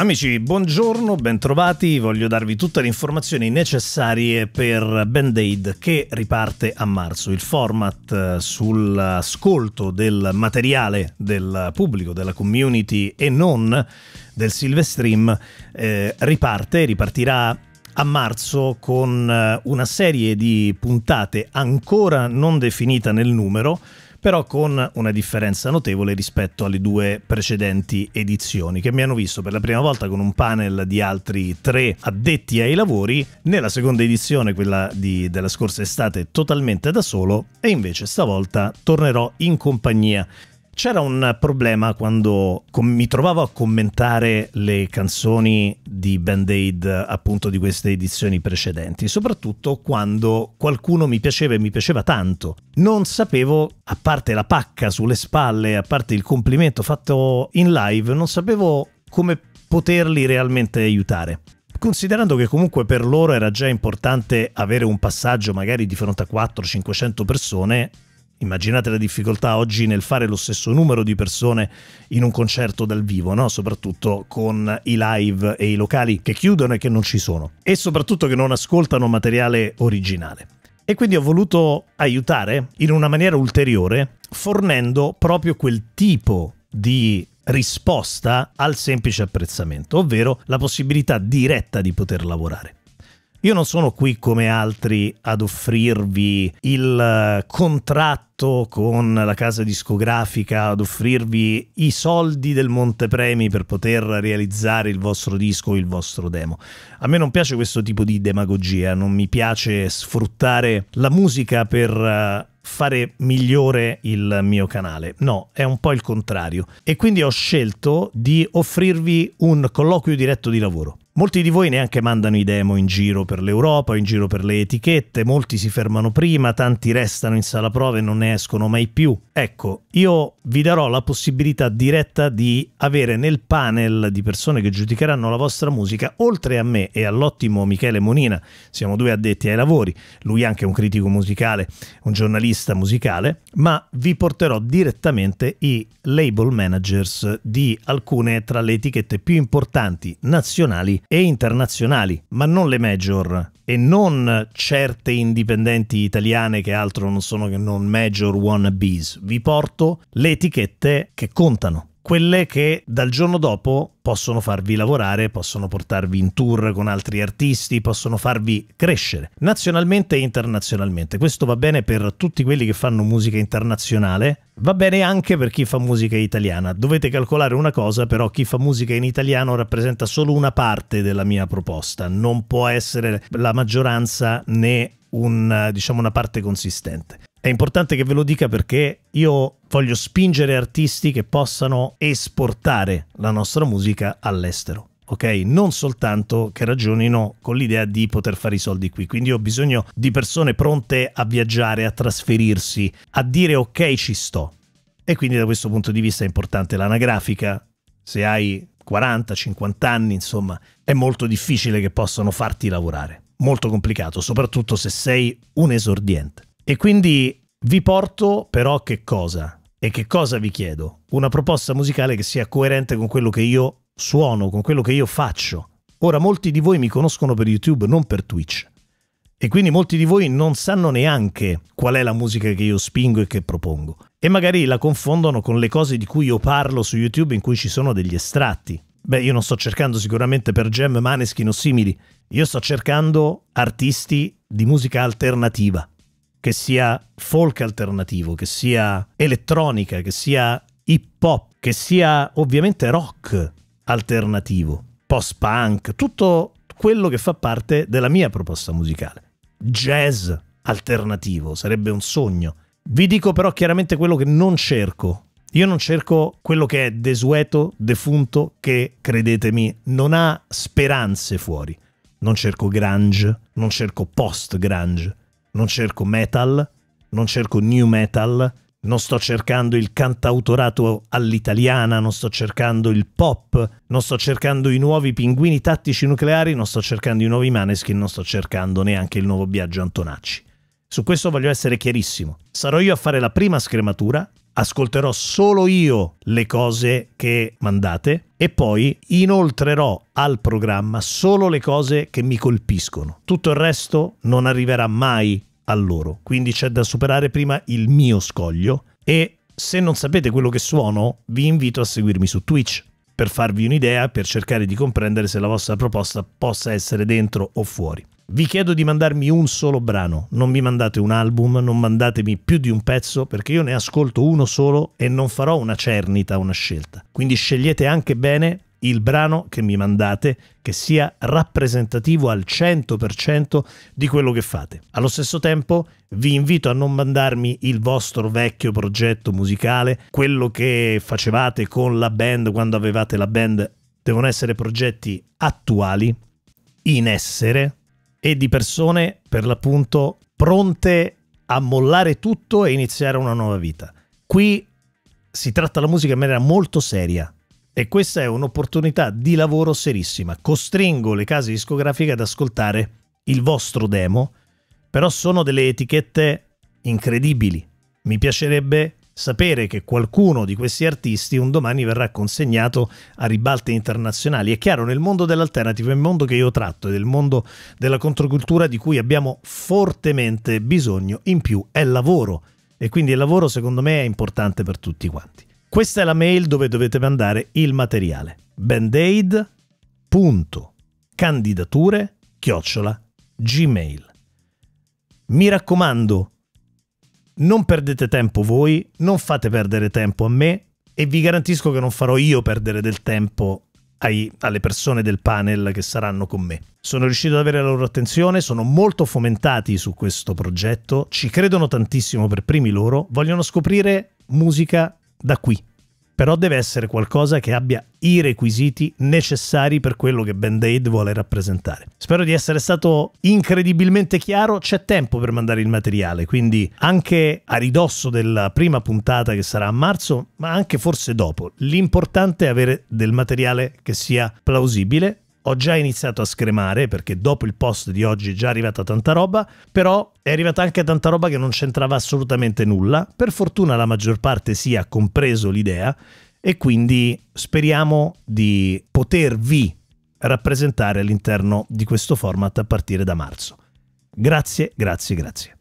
Amici, buongiorno, bentrovati. Voglio darvi tutte le informazioni necessarie per Band Aid che riparte a marzo. Il format eh, sull'ascolto del materiale del pubblico, della community e non del Silvestream eh, riparte, ripartirà a marzo con eh, una serie di puntate ancora non definita nel numero però con una differenza notevole rispetto alle due precedenti edizioni che mi hanno visto per la prima volta con un panel di altri tre addetti ai lavori, nella seconda edizione, quella di, della scorsa estate, totalmente da solo e invece stavolta tornerò in compagnia c'era un problema quando com- mi trovavo a commentare le canzoni di Band Aid appunto di queste edizioni precedenti, soprattutto quando qualcuno mi piaceva e mi piaceva tanto. Non sapevo, a parte la pacca sulle spalle, a parte il complimento fatto in live, non sapevo come poterli realmente aiutare. Considerando che comunque per loro era già importante avere un passaggio magari di fronte a 400-500 persone, immaginate la difficoltà oggi nel fare lo stesso numero di persone in un concerto dal vivo, no? soprattutto con i live e i locali che chiudono e che non ci sono e soprattutto che non ascoltano materiale originale. E quindi ho voluto aiutare in una maniera ulteriore fornendo proprio quel tipo di risposta al semplice apprezzamento, ovvero la possibilità diretta di poter lavorare. Io non sono qui come altri ad offrirvi il eh, contratto con la casa discografica, ad offrirvi i soldi del Montepremi per poter realizzare il vostro disco il vostro demo. A me non piace questo tipo di demagogia, non mi piace sfruttare la musica per eh, fare migliore il mio canale. No, è un po' il contrario. E quindi ho scelto di offrirvi un colloquio diretto di lavoro. Molti di voi neanche mandano i demo in giro per l'Europa, in giro per le etichette, molti si fermano prima, tanti restano in sala prove e non ne escono mai più. Ecco, io vi darò la possibilità diretta di avere nel panel di persone che giudicheranno la vostra musica, oltre a me e all'ottimo Michele Monina, siamo due addetti ai lavori, lui anche un critico musicale, un giornalista, lista musicale, ma vi porterò direttamente i label managers di alcune tra le etichette più importanti nazionali e internazionali, ma non le major e non certe indipendenti italiane che altro non sono che non major wannabes. Vi porto le etichette che contano quelle che dal giorno dopo possono farvi lavorare, possono portarvi in tour con altri artisti, possono farvi crescere nazionalmente e internazionalmente. Questo va bene per tutti quelli che fanno musica internazionale, va bene anche per chi fa musica italiana. Dovete calcolare una cosa, però chi fa musica in italiano rappresenta solo una parte della mia proposta, non può essere la maggioranza né un, diciamo, una parte consistente. È importante che ve lo dica perché io voglio spingere artisti che possano esportare la nostra musica all'estero. Ok, non soltanto che ragionino con l'idea di poter fare i soldi qui, quindi ho bisogno di persone pronte a viaggiare, a trasferirsi, a dire ok ci sto. E quindi da questo punto di vista è importante l'anagrafica, se hai 40, 50 anni, insomma, è molto difficile che possano farti lavorare. Molto complicato, soprattutto se sei un esordiente. E quindi vi porto però che cosa? E che cosa vi chiedo? Una proposta musicale che sia coerente con quello che io suono, con quello che io faccio. Ora, molti di voi mi conoscono per YouTube, non per Twitch. E quindi molti di voi non sanno neanche qual è la musica che io spingo e che propongo. E magari la confondono con le cose di cui io parlo su YouTube in cui ci sono degli estratti. Beh, io non sto cercando sicuramente per gem maneskin o simili. Io sto cercando artisti di musica alternativa che sia folk alternativo, che sia elettronica, che sia hip hop, che sia ovviamente rock alternativo, post punk, tutto quello che fa parte della mia proposta musicale. Jazz alternativo sarebbe un sogno. Vi dico però chiaramente quello che non cerco. Io non cerco quello che è desueto, defunto, che credetemi non ha speranze fuori. Non cerco grunge, non cerco post grunge, non cerco metal, non cerco new metal, non sto cercando il cantautorato all'italiana, non sto cercando il pop, non sto cercando i nuovi pinguini tattici nucleari, non sto cercando i nuovi maneschi, non sto cercando neanche il nuovo Biagio Antonacci. Su questo voglio essere chiarissimo. Sarò io a fare la prima scrematura ascolterò solo io le cose che mandate e poi inoltrerò al programma solo le cose che mi colpiscono. Tutto il resto non arriverà mai a loro, quindi c'è da superare prima il mio scoglio e se non sapete quello che suono vi invito a seguirmi su Twitch per farvi un'idea, per cercare di comprendere se la vostra proposta possa essere dentro o fuori vi chiedo di mandarmi un solo brano, non mi mandate un album, non mandatemi più di un pezzo perché io ne ascolto uno solo e non farò una cernita, una scelta. Quindi scegliete anche bene il brano che mi mandate che sia rappresentativo al 100% di quello che fate. Allo stesso tempo vi invito a non mandarmi il vostro vecchio progetto musicale, quello che facevate con la band quando avevate la band, devono essere progetti attuali, in essere, e di persone per l'appunto pronte a mollare tutto e iniziare una nuova vita. Qui si tratta la musica in maniera molto seria e questa è un'opportunità di lavoro serissima. Costringo le case discografiche ad ascoltare il vostro demo, però sono delle etichette incredibili. Mi piacerebbe sapere che qualcuno di questi artisti un domani verrà consegnato a ribalte internazionali. È chiaro, nel mondo dell'alternative, il mondo che io tratto ed mondo della controcultura di cui abbiamo fortemente bisogno, in più è lavoro. E quindi il lavoro secondo me è importante per tutti quanti. Questa è la mail dove dovete mandare il materiale. bandaid.candidature.gmail Mi raccomando, non perdete tempo voi, non fate perdere tempo a me e vi garantisco che non farò io perdere del tempo ai, alle persone del panel che saranno con me. Sono riuscito ad avere la loro attenzione, sono molto fomentati su questo progetto, ci credono tantissimo per primi loro, vogliono scoprire musica da qui, però deve essere qualcosa che abbia i requisiti necessari per quello che Band Aid vuole rappresentare. Spero di essere stato incredibilmente chiaro, c'è tempo per mandare il materiale, quindi anche a ridosso della prima puntata che sarà a marzo, ma anche forse dopo. L'importante è avere del materiale che sia plausibile, ho già iniziato a scremare perché dopo il post di oggi è già arrivata tanta roba, però è arrivata anche tanta roba che non c'entrava assolutamente nulla. Per fortuna la maggior parte si sì, ha compreso l'idea e quindi speriamo di potervi rappresentare all'interno di questo format a partire da marzo. Grazie, grazie, grazie.